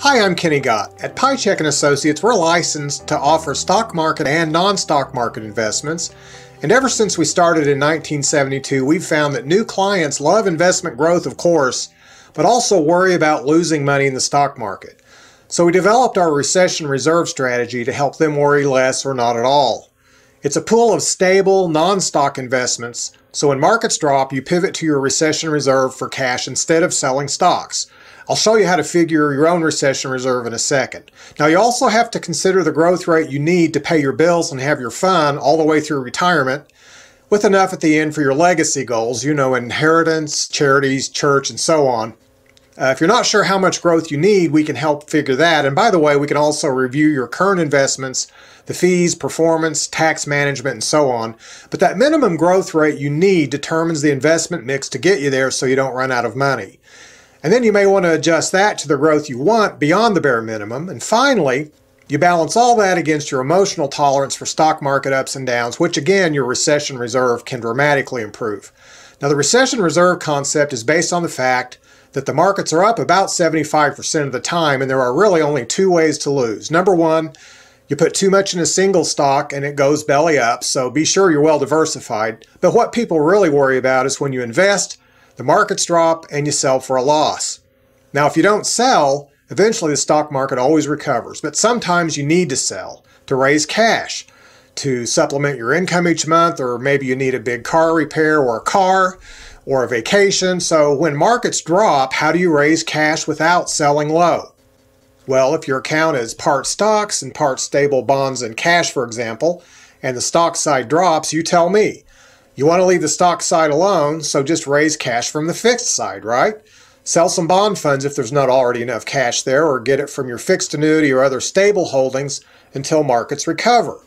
Hi, I'm Kenny Gott. At PyCheck & Associates, we're licensed to offer stock market and non-stock market investments. And ever since we started in 1972, we've found that new clients love investment growth, of course, but also worry about losing money in the stock market. So we developed our recession reserve strategy to help them worry less or not at all. It's a pool of stable, non-stock investments, so when markets drop, you pivot to your recession reserve for cash instead of selling stocks. I'll show you how to figure your own recession reserve in a second. Now you also have to consider the growth rate you need to pay your bills and have your fun all the way through retirement with enough at the end for your legacy goals, you know, inheritance, charities, church, and so on. Uh, if you're not sure how much growth you need, we can help figure that. And by the way, we can also review your current investments, the fees, performance, tax management, and so on. But that minimum growth rate you need determines the investment mix to get you there so you don't run out of money. And then you may want to adjust that to the growth you want beyond the bare minimum. And finally, you balance all that against your emotional tolerance for stock market ups and downs, which again, your recession reserve can dramatically improve. Now, the recession reserve concept is based on the fact that the markets are up about 75% of the time, and there are really only two ways to lose. Number one, you put too much in a single stock and it goes belly up, so be sure you're well diversified. But what people really worry about is when you invest, the markets drop, and you sell for a loss. Now, if you don't sell, eventually the stock market always recovers, but sometimes you need to sell to raise cash, to supplement your income each month, or maybe you need a big car repair or a car or a vacation. So when markets drop, how do you raise cash without selling low? Well, if your account is part stocks and part stable bonds and cash, for example, and the stock side drops, you tell me. You want to leave the stock side alone, so just raise cash from the fixed side, right? Sell some bond funds if there's not already enough cash there, or get it from your fixed annuity or other stable holdings until markets recover.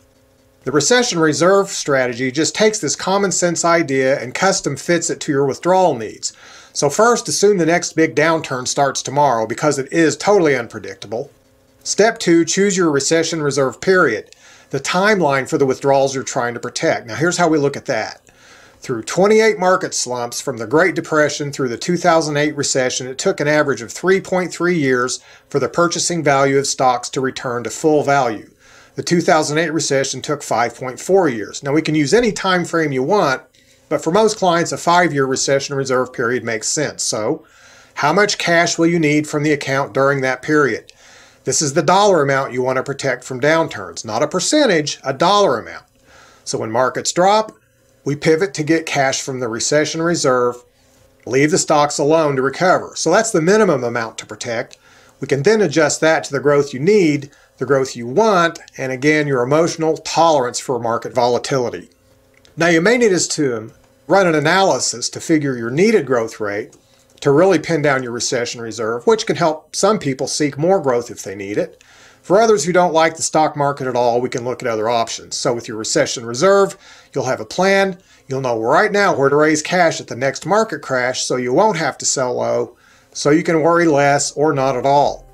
The recession reserve strategy just takes this common sense idea and custom fits it to your withdrawal needs. So first, assume the next big downturn starts tomorrow because it is totally unpredictable. Step two, choose your recession reserve period, the timeline for the withdrawals you're trying to protect. Now here's how we look at that. Through 28 market slumps from the Great Depression through the 2008 recession, it took an average of 3.3 years for the purchasing value of stocks to return to full value. The 2008 recession took 5.4 years. Now we can use any time frame you want, but for most clients, a five-year recession reserve period makes sense. So how much cash will you need from the account during that period? This is the dollar amount you want to protect from downturns, not a percentage, a dollar amount. So when markets drop, we pivot to get cash from the recession reserve, leave the stocks alone to recover. So that's the minimum amount to protect. We can then adjust that to the growth you need, the growth you want, and again, your emotional tolerance for market volatility. Now, you may need us to run an analysis to figure your needed growth rate to really pin down your recession reserve, which can help some people seek more growth if they need it. For others who don't like the stock market at all, we can look at other options. So with your recession reserve, you'll have a plan. You'll know right now where to raise cash at the next market crash so you won't have to sell low, so you can worry less or not at all.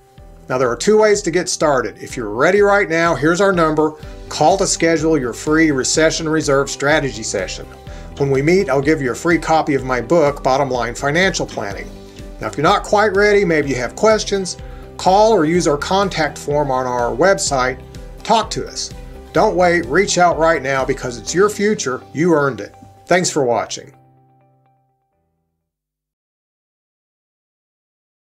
Now there are two ways to get started. If you're ready right now, here's our number. Call to schedule your free recession reserve strategy session. When we meet, I'll give you a free copy of my book, Bottom Line Financial Planning. Now, if you're not quite ready, maybe you have questions, Call or use our contact form on our website. Talk to us. Don't wait, reach out right now because it's your future. You earned it. Thanks for watching.